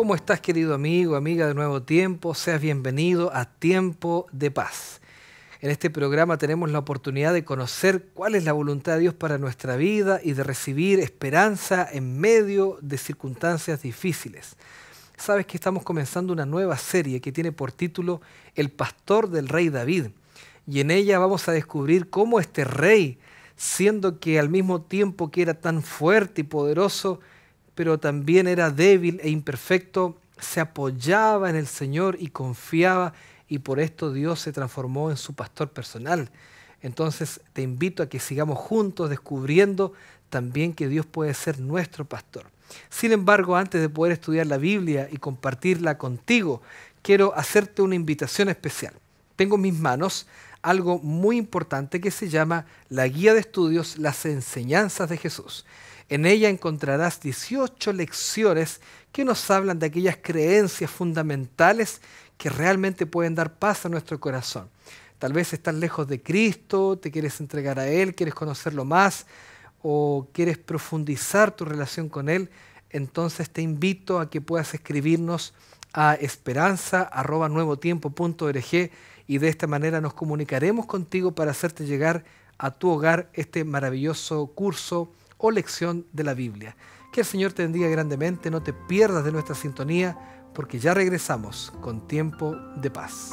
¿Cómo estás querido amigo, amiga de Nuevo Tiempo? Seas bienvenido a Tiempo de Paz. En este programa tenemos la oportunidad de conocer cuál es la voluntad de Dios para nuestra vida y de recibir esperanza en medio de circunstancias difíciles. Sabes que estamos comenzando una nueva serie que tiene por título El pastor del rey David y en ella vamos a descubrir cómo este rey, siendo que al mismo tiempo que era tan fuerte y poderoso, pero también era débil e imperfecto, se apoyaba en el Señor y confiaba y por esto Dios se transformó en su pastor personal. Entonces te invito a que sigamos juntos descubriendo también que Dios puede ser nuestro pastor. Sin embargo, antes de poder estudiar la Biblia y compartirla contigo, quiero hacerte una invitación especial. Tengo en mis manos algo muy importante que se llama la guía de estudios, las enseñanzas de Jesús. En ella encontrarás 18 lecciones que nos hablan de aquellas creencias fundamentales que realmente pueden dar paz a nuestro corazón. Tal vez estás lejos de Cristo, te quieres entregar a Él, quieres conocerlo más o quieres profundizar tu relación con Él, entonces te invito a que puedas escribirnos a esperanza.nuevotiempo.org y de esta manera nos comunicaremos contigo para hacerte llegar a tu hogar este maravilloso curso o lección de la Biblia. Que el Señor te bendiga grandemente, no te pierdas de nuestra sintonía, porque ya regresamos con tiempo de paz.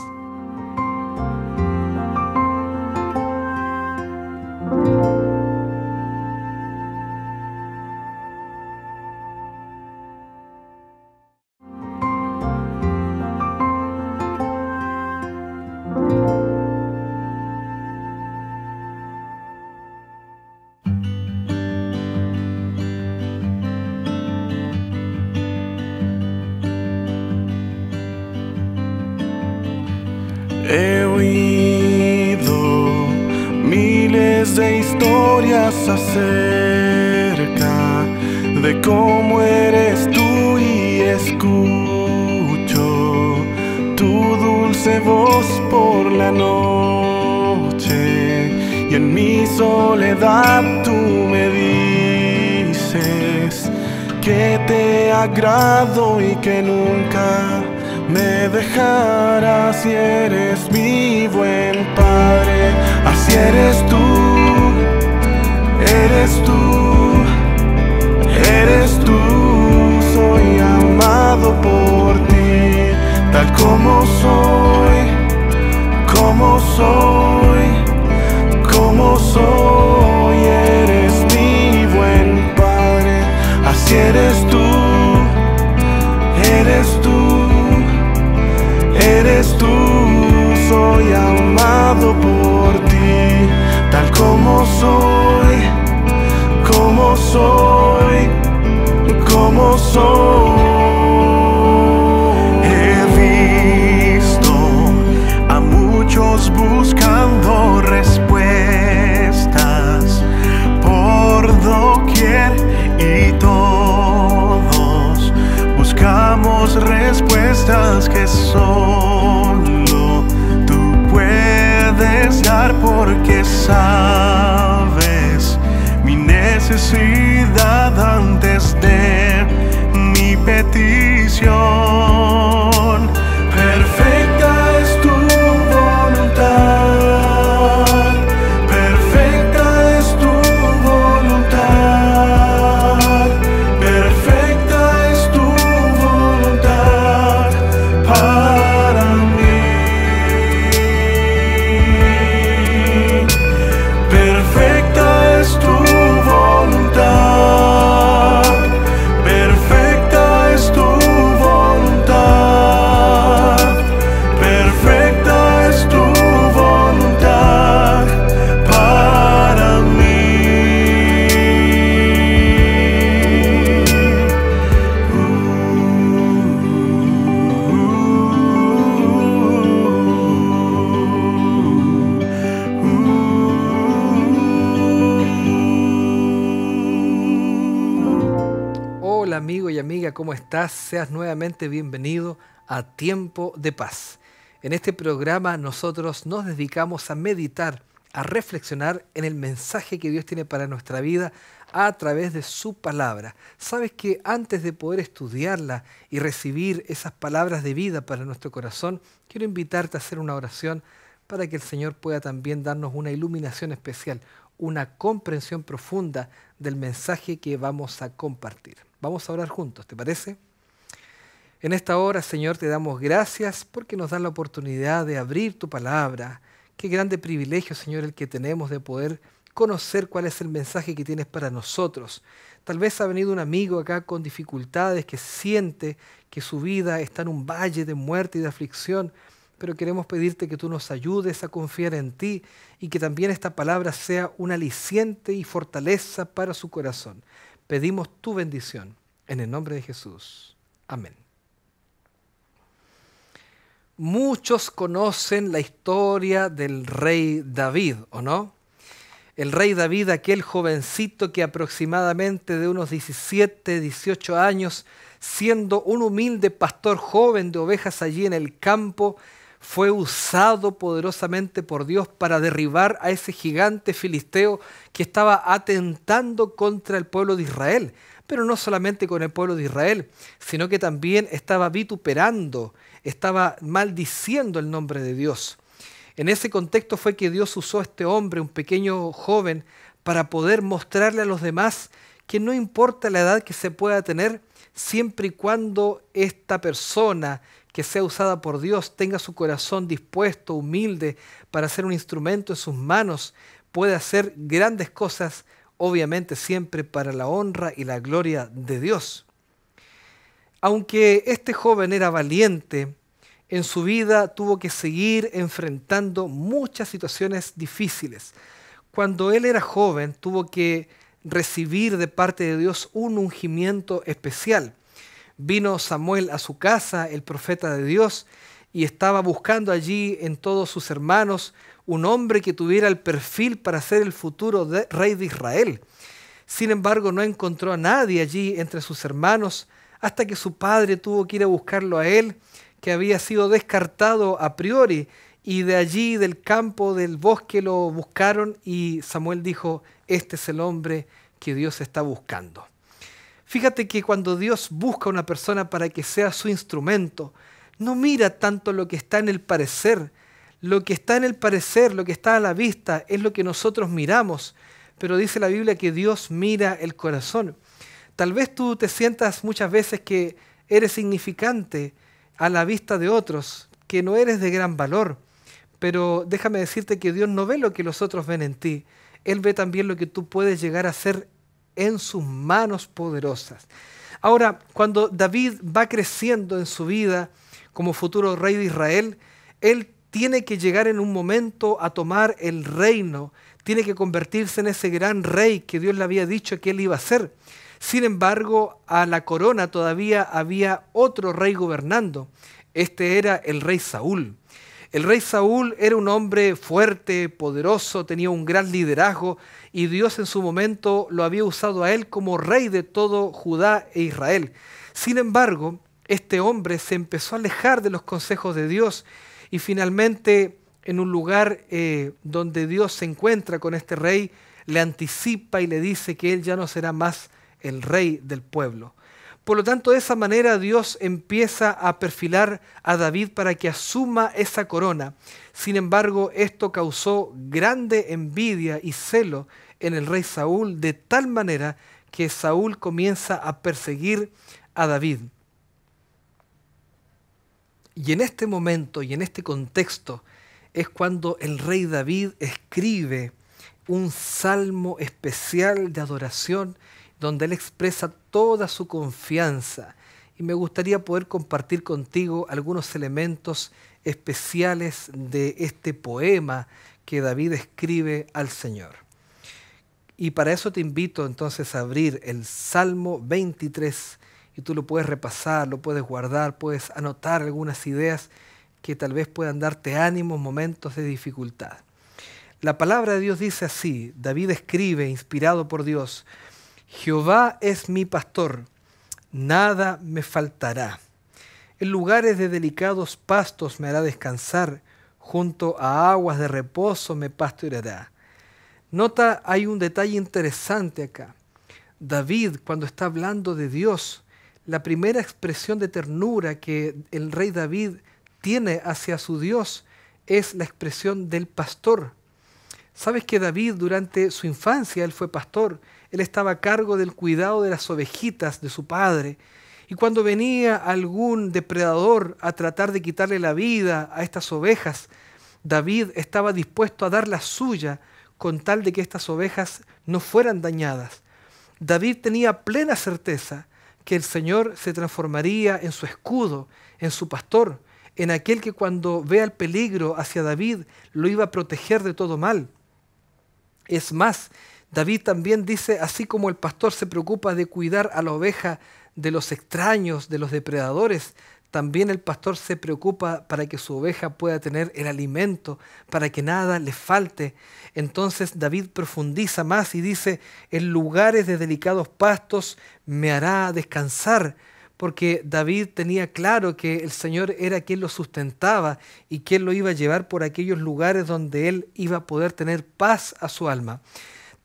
de cómo eres tú y escucho tu dulce voz por la noche y en mi soledad tú me dices que te agrado y que nunca me dejarás si eres mi buen padre, así eres tú. Eres tú, eres tú, soy amado por ti, tal como soy, como soy, como soy, eres mi buen padre, así eres tú. ¿cómo estás? Seas nuevamente bienvenido a Tiempo de Paz. En este programa nosotros nos dedicamos a meditar, a reflexionar en el mensaje que Dios tiene para nuestra vida a través de su palabra. Sabes que antes de poder estudiarla y recibir esas palabras de vida para nuestro corazón, quiero invitarte a hacer una oración para que el Señor pueda también darnos una iluminación especial, una comprensión profunda del mensaje que vamos a compartir. Vamos a orar juntos, ¿te parece? En esta hora, Señor, te damos gracias porque nos das la oportunidad de abrir tu palabra. Qué grande privilegio, Señor, el que tenemos de poder conocer cuál es el mensaje que tienes para nosotros. Tal vez ha venido un amigo acá con dificultades, que siente que su vida está en un valle de muerte y de aflicción, pero queremos pedirte que tú nos ayudes a confiar en ti y que también esta palabra sea un aliciente y fortaleza para su corazón. Pedimos tu bendición en el nombre de Jesús. Amén. Muchos conocen la historia del rey David, ¿o no? El rey David, aquel jovencito que aproximadamente de unos 17, 18 años, siendo un humilde pastor joven de ovejas allí en el campo, fue usado poderosamente por Dios para derribar a ese gigante filisteo que estaba atentando contra el pueblo de Israel. Pero no solamente con el pueblo de Israel, sino que también estaba vituperando, estaba maldiciendo el nombre de Dios. En ese contexto fue que Dios usó a este hombre, un pequeño joven, para poder mostrarle a los demás que no importa la edad que se pueda tener, siempre y cuando esta persona que sea usada por Dios, tenga su corazón dispuesto, humilde, para ser un instrumento en sus manos, puede hacer grandes cosas, obviamente siempre para la honra y la gloria de Dios. Aunque este joven era valiente, en su vida tuvo que seguir enfrentando muchas situaciones difíciles. Cuando él era joven tuvo que recibir de parte de Dios un ungimiento especial. Vino Samuel a su casa, el profeta de Dios, y estaba buscando allí en todos sus hermanos un hombre que tuviera el perfil para ser el futuro rey de Israel. Sin embargo, no encontró a nadie allí entre sus hermanos hasta que su padre tuvo que ir a buscarlo a él, que había sido descartado a priori, y de allí, del campo, del bosque, lo buscaron y Samuel dijo, este es el hombre que Dios está buscando. Fíjate que cuando Dios busca a una persona para que sea su instrumento, no mira tanto lo que está en el parecer. Lo que está en el parecer, lo que está a la vista, es lo que nosotros miramos. Pero dice la Biblia que Dios mira el corazón. Tal vez tú te sientas muchas veces que eres significante a la vista de otros, que no eres de gran valor. Pero déjame decirte que Dios no ve lo que los otros ven en ti. Él ve también lo que tú puedes llegar a ser en sus manos poderosas. Ahora, cuando David va creciendo en su vida como futuro rey de Israel, él tiene que llegar en un momento a tomar el reino, tiene que convertirse en ese gran rey que Dios le había dicho que él iba a ser. Sin embargo, a la corona todavía había otro rey gobernando. Este era el rey Saúl. El rey Saúl era un hombre fuerte, poderoso, tenía un gran liderazgo y Dios en su momento lo había usado a él como rey de todo Judá e Israel. Sin embargo, este hombre se empezó a alejar de los consejos de Dios y finalmente en un lugar eh, donde Dios se encuentra con este rey, le anticipa y le dice que él ya no será más el rey del pueblo. Por lo tanto, de esa manera Dios empieza a perfilar a David para que asuma esa corona. Sin embargo, esto causó grande envidia y celo en el rey Saúl, de tal manera que Saúl comienza a perseguir a David. Y en este momento y en este contexto es cuando el rey David escribe un salmo especial de adoración donde él expresa toda su confianza. Y me gustaría poder compartir contigo algunos elementos especiales de este poema que David escribe al Señor. Y para eso te invito entonces a abrir el Salmo 23 y tú lo puedes repasar, lo puedes guardar, puedes anotar algunas ideas que tal vez puedan darte ánimo en momentos de dificultad. La palabra de Dios dice así, David escribe, inspirado por Dios, Jehová es mi pastor, nada me faltará. En lugares de delicados pastos me hará descansar, junto a aguas de reposo me pastoreará. Nota, hay un detalle interesante acá. David, cuando está hablando de Dios, la primera expresión de ternura que el rey David tiene hacia su Dios es la expresión del pastor. Sabes que David durante su infancia, él fue pastor, él estaba a cargo del cuidado de las ovejitas de su padre. Y cuando venía algún depredador a tratar de quitarle la vida a estas ovejas, David estaba dispuesto a dar la suya con tal de que estas ovejas no fueran dañadas. David tenía plena certeza que el Señor se transformaría en su escudo, en su pastor, en aquel que cuando vea el peligro hacia David lo iba a proteger de todo mal. Es más, David también dice, así como el pastor se preocupa de cuidar a la oveja de los extraños, de los depredadores, también el pastor se preocupa para que su oveja pueda tener el alimento, para que nada le falte. Entonces David profundiza más y dice, en lugares de delicados pastos me hará descansar, porque David tenía claro que el Señor era quien lo sustentaba y quien lo iba a llevar por aquellos lugares donde él iba a poder tener paz a su alma.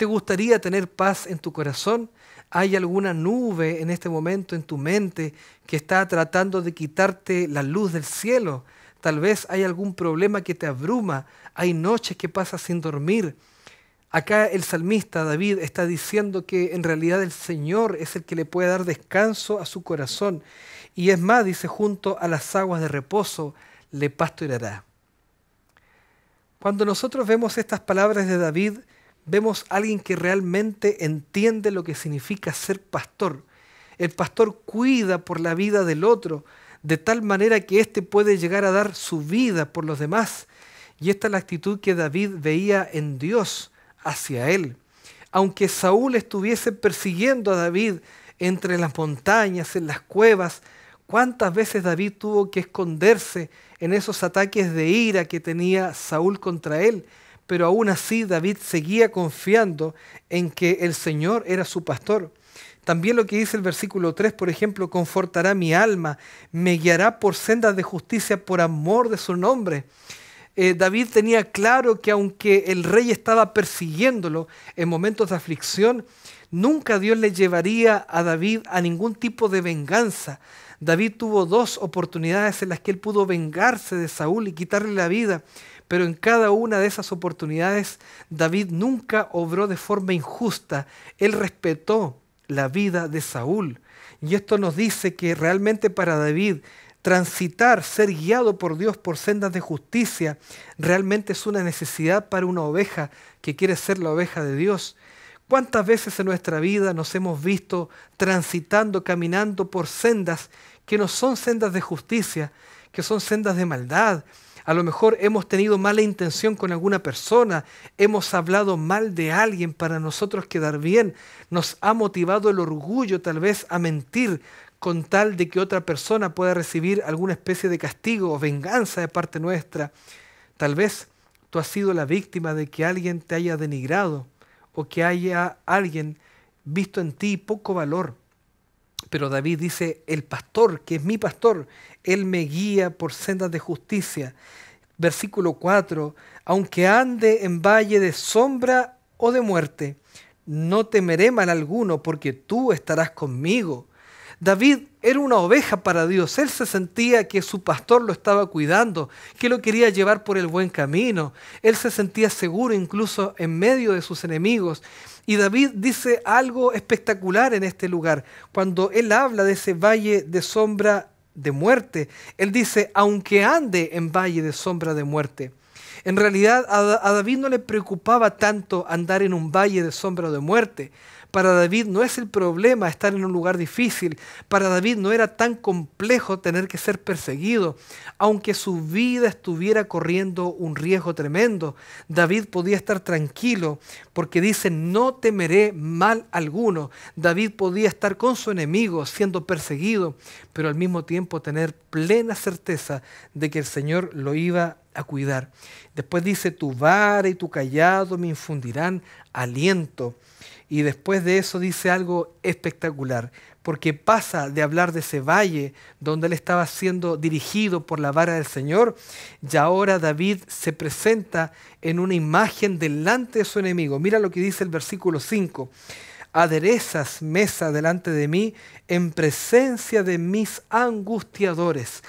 ¿Te gustaría tener paz en tu corazón? ¿Hay alguna nube en este momento en tu mente que está tratando de quitarte la luz del cielo? Tal vez hay algún problema que te abruma. Hay noches que pasas sin dormir. Acá el salmista David está diciendo que en realidad el Señor es el que le puede dar descanso a su corazón. Y es más, dice, junto a las aguas de reposo le pastoreará. Cuando nosotros vemos estas palabras de David, vemos a alguien que realmente entiende lo que significa ser pastor. El pastor cuida por la vida del otro, de tal manera que éste puede llegar a dar su vida por los demás. Y esta es la actitud que David veía en Dios hacia él. Aunque Saúl estuviese persiguiendo a David entre las montañas, en las cuevas, ¿Cuántas veces David tuvo que esconderse en esos ataques de ira que tenía Saúl contra él? pero aún así David seguía confiando en que el Señor era su pastor. También lo que dice el versículo 3, por ejemplo, confortará mi alma, me guiará por sendas de justicia por amor de su nombre. Eh, David tenía claro que aunque el rey estaba persiguiéndolo en momentos de aflicción, nunca Dios le llevaría a David a ningún tipo de venganza. David tuvo dos oportunidades en las que él pudo vengarse de Saúl y quitarle la vida, pero en cada una de esas oportunidades David nunca obró de forma injusta, él respetó la vida de Saúl. Y esto nos dice que realmente para David transitar, ser guiado por Dios por sendas de justicia, realmente es una necesidad para una oveja que quiere ser la oveja de Dios. ¿Cuántas veces en nuestra vida nos hemos visto transitando, caminando por sendas que no son sendas de justicia, que son sendas de maldad, a lo mejor hemos tenido mala intención con alguna persona, hemos hablado mal de alguien para nosotros quedar bien, nos ha motivado el orgullo tal vez a mentir con tal de que otra persona pueda recibir alguna especie de castigo o venganza de parte nuestra. Tal vez tú has sido la víctima de que alguien te haya denigrado o que haya alguien visto en ti poco valor. Pero David dice, el pastor, que es mi pastor, él me guía por sendas de justicia. Versículo 4, aunque ande en valle de sombra o de muerte, no temeré mal alguno, porque tú estarás conmigo. David era una oveja para Dios. Él se sentía que su pastor lo estaba cuidando, que lo quería llevar por el buen camino. Él se sentía seguro incluso en medio de sus enemigos. Y David dice algo espectacular en este lugar, cuando él habla de ese valle de sombra de muerte. Él dice, aunque ande en valle de sombra de muerte. En realidad a David no le preocupaba tanto andar en un valle de sombra de muerte. Para David no es el problema estar en un lugar difícil. Para David no era tan complejo tener que ser perseguido. Aunque su vida estuviera corriendo un riesgo tremendo, David podía estar tranquilo porque dice, no temeré mal alguno. David podía estar con su enemigo siendo perseguido, pero al mismo tiempo tener plena certeza de que el Señor lo iba a cuidar. Después dice, tu vara y tu callado me infundirán aliento. Y después de eso dice algo espectacular, porque pasa de hablar de ese valle donde él estaba siendo dirigido por la vara del Señor, y ahora David se presenta en una imagen delante de su enemigo. Mira lo que dice el versículo 5 aderezas mesa delante de mí en presencia de mis angustiadores.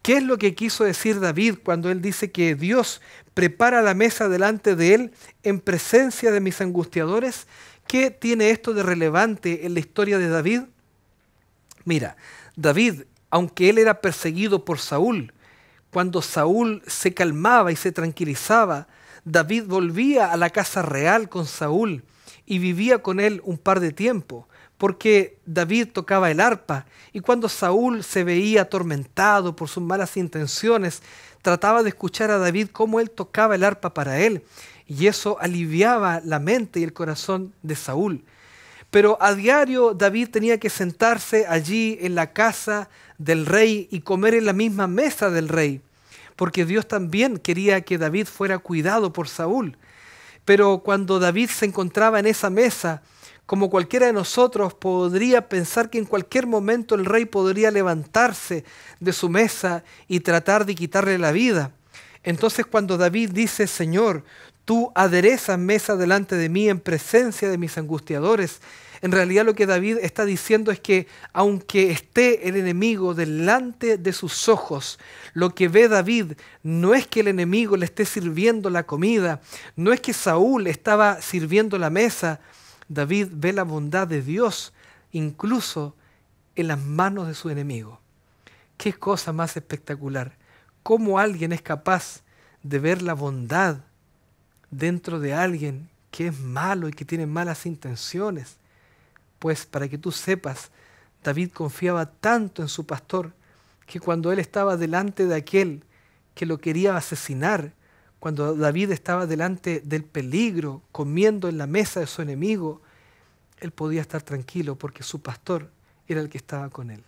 ¿Qué es lo que quiso decir David cuando él dice que Dios prepara la mesa delante de él en presencia de mis angustiadores? ¿Qué tiene esto de relevante en la historia de David? Mira, David, aunque él era perseguido por Saúl, cuando Saúl se calmaba y se tranquilizaba, David volvía a la casa real con Saúl y vivía con él un par de tiempo, porque David tocaba el arpa y cuando Saúl se veía atormentado por sus malas intenciones, trataba de escuchar a David cómo él tocaba el arpa para él y eso aliviaba la mente y el corazón de Saúl. Pero a diario David tenía que sentarse allí en la casa del rey y comer en la misma mesa del rey, porque Dios también quería que David fuera cuidado por Saúl. Pero cuando David se encontraba en esa mesa, como cualquiera de nosotros podría pensar que en cualquier momento el rey podría levantarse de su mesa y tratar de quitarle la vida. Entonces cuando David dice, Señor, Tú aderezas mesa delante de mí en presencia de mis angustiadores. En realidad lo que David está diciendo es que aunque esté el enemigo delante de sus ojos, lo que ve David no es que el enemigo le esté sirviendo la comida, no es que Saúl estaba sirviendo la mesa. David ve la bondad de Dios incluso en las manos de su enemigo. Qué cosa más espectacular. ¿Cómo alguien es capaz de ver la bondad dentro de alguien que es malo y que tiene malas intenciones. Pues para que tú sepas, David confiaba tanto en su pastor que cuando él estaba delante de aquel que lo quería asesinar, cuando David estaba delante del peligro, comiendo en la mesa de su enemigo, él podía estar tranquilo porque su pastor era el que estaba con él.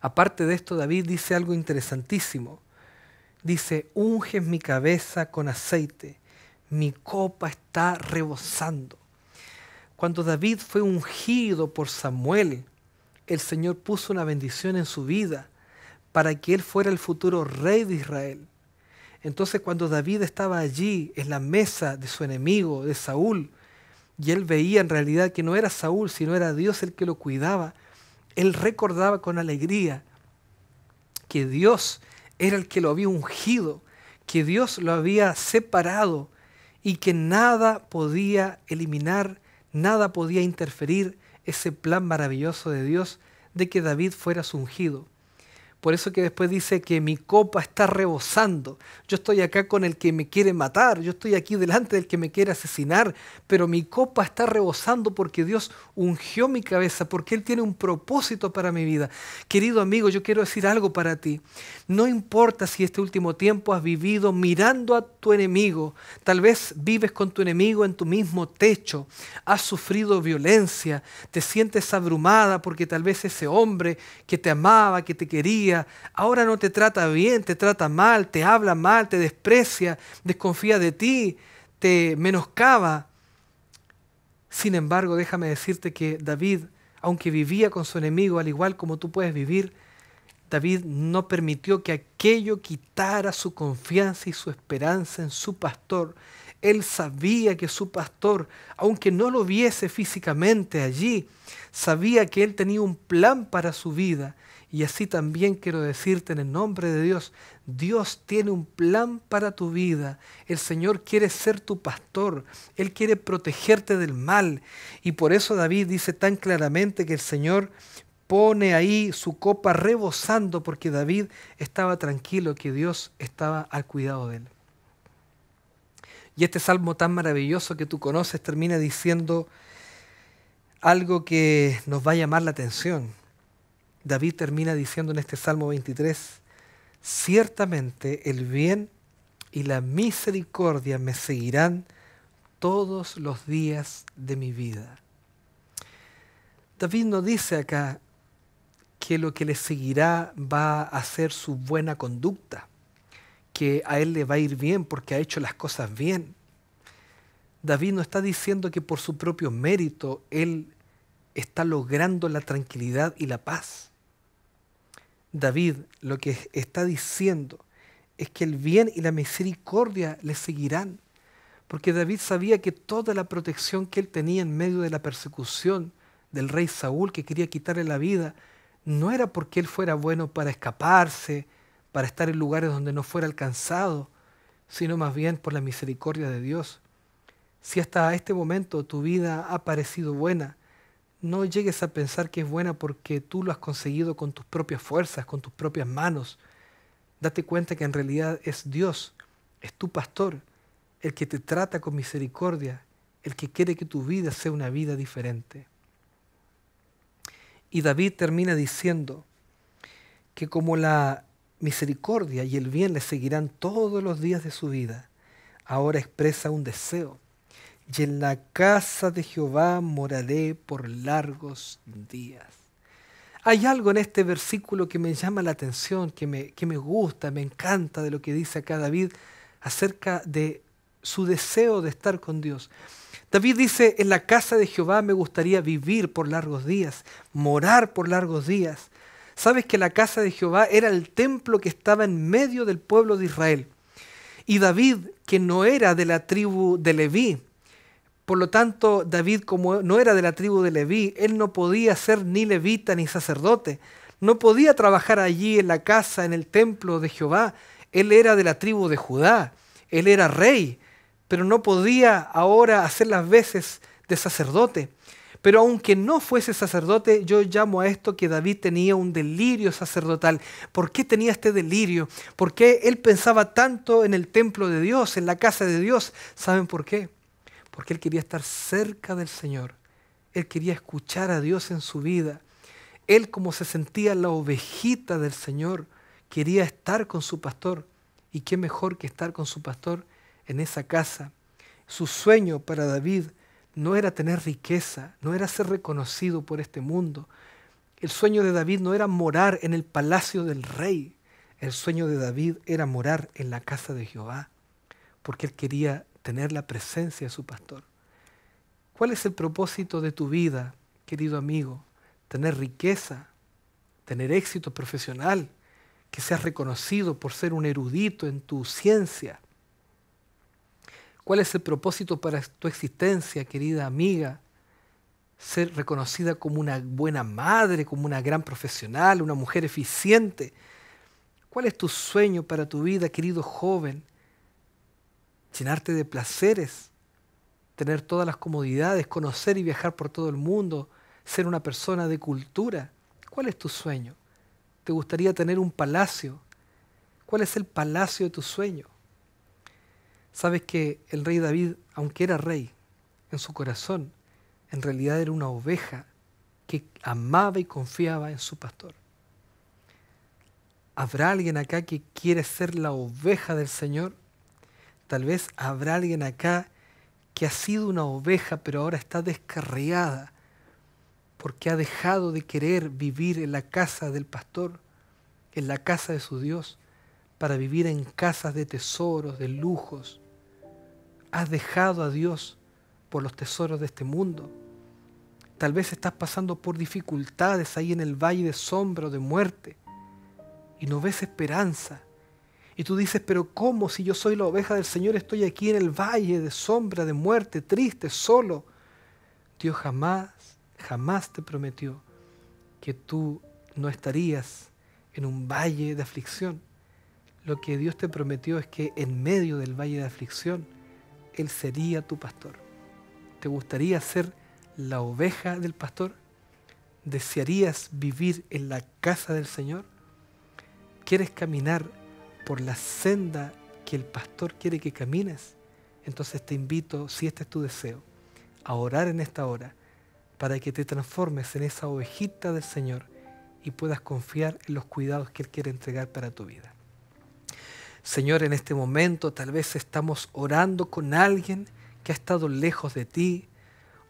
Aparte de esto, David dice algo interesantísimo dice, unges mi cabeza con aceite, mi copa está rebosando. Cuando David fue ungido por Samuel, el Señor puso una bendición en su vida para que él fuera el futuro rey de Israel. Entonces cuando David estaba allí en la mesa de su enemigo, de Saúl, y él veía en realidad que no era Saúl, sino era Dios el que lo cuidaba, él recordaba con alegría que Dios era el que lo había ungido, que Dios lo había separado y que nada podía eliminar, nada podía interferir ese plan maravilloso de Dios de que David fuera su ungido. Por eso que después dice que mi copa está rebosando. Yo estoy acá con el que me quiere matar, yo estoy aquí delante del que me quiere asesinar, pero mi copa está rebosando porque Dios ungió mi cabeza, porque Él tiene un propósito para mi vida. Querido amigo, yo quiero decir algo para ti. No importa si este último tiempo has vivido mirando a tu enemigo, tal vez vives con tu enemigo en tu mismo techo, has sufrido violencia, te sientes abrumada porque tal vez ese hombre que te amaba, que te quería, ahora no te trata bien, te trata mal, te habla mal, te desprecia, desconfía de ti, te menoscaba. Sin embargo, déjame decirte que David, aunque vivía con su enemigo, al igual como tú puedes vivir, David no permitió que aquello quitara su confianza y su esperanza en su pastor. Él sabía que su pastor, aunque no lo viese físicamente allí, sabía que él tenía un plan para su vida y así también quiero decirte en el nombre de Dios, Dios tiene un plan para tu vida. El Señor quiere ser tu pastor, Él quiere protegerte del mal. Y por eso David dice tan claramente que el Señor pone ahí su copa rebosando porque David estaba tranquilo, que Dios estaba al cuidado de él. Y este salmo tan maravilloso que tú conoces termina diciendo algo que nos va a llamar la atención. David termina diciendo en este Salmo 23, ciertamente el bien y la misericordia me seguirán todos los días de mi vida. David no dice acá que lo que le seguirá va a ser su buena conducta, que a él le va a ir bien porque ha hecho las cosas bien. David no está diciendo que por su propio mérito él está logrando la tranquilidad y la paz. David lo que está diciendo es que el bien y la misericordia le seguirán, porque David sabía que toda la protección que él tenía en medio de la persecución del rey Saúl, que quería quitarle la vida, no era porque él fuera bueno para escaparse, para estar en lugares donde no fuera alcanzado, sino más bien por la misericordia de Dios. Si hasta este momento tu vida ha parecido buena, no llegues a pensar que es buena porque tú lo has conseguido con tus propias fuerzas, con tus propias manos. Date cuenta que en realidad es Dios, es tu pastor, el que te trata con misericordia, el que quiere que tu vida sea una vida diferente. Y David termina diciendo que como la misericordia y el bien le seguirán todos los días de su vida, ahora expresa un deseo y en la casa de Jehová moraré por largos días. Hay algo en este versículo que me llama la atención, que me, que me gusta, me encanta de lo que dice acá David acerca de su deseo de estar con Dios. David dice, en la casa de Jehová me gustaría vivir por largos días, morar por largos días. Sabes que la casa de Jehová era el templo que estaba en medio del pueblo de Israel. Y David, que no era de la tribu de Leví, por lo tanto, David, como no era de la tribu de Leví, él no podía ser ni levita ni sacerdote, no podía trabajar allí en la casa, en el templo de Jehová. Él era de la tribu de Judá, él era rey, pero no podía ahora hacer las veces de sacerdote. Pero aunque no fuese sacerdote, yo llamo a esto que David tenía un delirio sacerdotal. ¿Por qué tenía este delirio? ¿Por qué él pensaba tanto en el templo de Dios, en la casa de Dios? ¿Saben por qué? porque él quería estar cerca del Señor, él quería escuchar a Dios en su vida, él como se sentía la ovejita del Señor, quería estar con su pastor, y qué mejor que estar con su pastor en esa casa. Su sueño para David no era tener riqueza, no era ser reconocido por este mundo. El sueño de David no era morar en el palacio del rey. El sueño de David era morar en la casa de Jehová, porque él quería tener la presencia de su pastor. ¿Cuál es el propósito de tu vida, querido amigo? Tener riqueza, tener éxito profesional, que seas reconocido por ser un erudito en tu ciencia. ¿Cuál es el propósito para tu existencia, querida amiga? Ser reconocida como una buena madre, como una gran profesional, una mujer eficiente. ¿Cuál es tu sueño para tu vida, querido joven? llenarte de placeres, tener todas las comodidades, conocer y viajar por todo el mundo, ser una persona de cultura. ¿Cuál es tu sueño? ¿Te gustaría tener un palacio? ¿Cuál es el palacio de tu sueño? Sabes que el rey David, aunque era rey, en su corazón en realidad era una oveja que amaba y confiaba en su pastor. ¿Habrá alguien acá que quiere ser la oveja del Señor? Tal vez habrá alguien acá que ha sido una oveja, pero ahora está descarriada porque ha dejado de querer vivir en la casa del pastor, en la casa de su Dios, para vivir en casas de tesoros, de lujos. Has dejado a Dios por los tesoros de este mundo. Tal vez estás pasando por dificultades ahí en el valle de sombra o de muerte y no ves esperanza. Y tú dices, pero ¿cómo si yo soy la oveja del Señor estoy aquí en el valle de sombra, de muerte, triste, solo? Dios jamás, jamás te prometió que tú no estarías en un valle de aflicción. Lo que Dios te prometió es que en medio del valle de aflicción, Él sería tu pastor. ¿Te gustaría ser la oveja del pastor? ¿Desearías vivir en la casa del Señor? ¿Quieres caminar? por la senda que el pastor quiere que camines, entonces te invito, si este es tu deseo, a orar en esta hora para que te transformes en esa ovejita del Señor y puedas confiar en los cuidados que Él quiere entregar para tu vida. Señor, en este momento tal vez estamos orando con alguien que ha estado lejos de ti,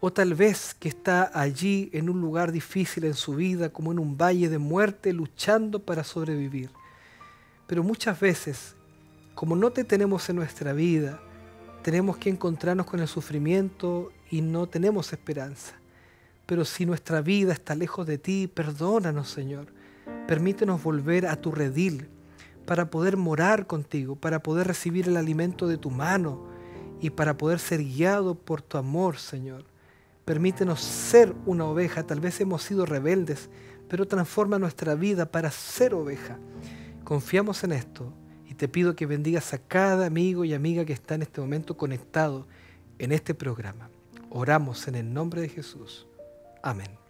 o tal vez que está allí en un lugar difícil en su vida, como en un valle de muerte, luchando para sobrevivir. Pero muchas veces, como no te tenemos en nuestra vida, tenemos que encontrarnos con el sufrimiento y no tenemos esperanza. Pero si nuestra vida está lejos de ti, perdónanos, Señor. Permítenos volver a tu redil para poder morar contigo, para poder recibir el alimento de tu mano y para poder ser guiado por tu amor, Señor. Permítenos ser una oveja, tal vez hemos sido rebeldes, pero transforma nuestra vida para ser oveja. Confiamos en esto y te pido que bendigas a cada amigo y amiga que está en este momento conectado en este programa. Oramos en el nombre de Jesús. Amén.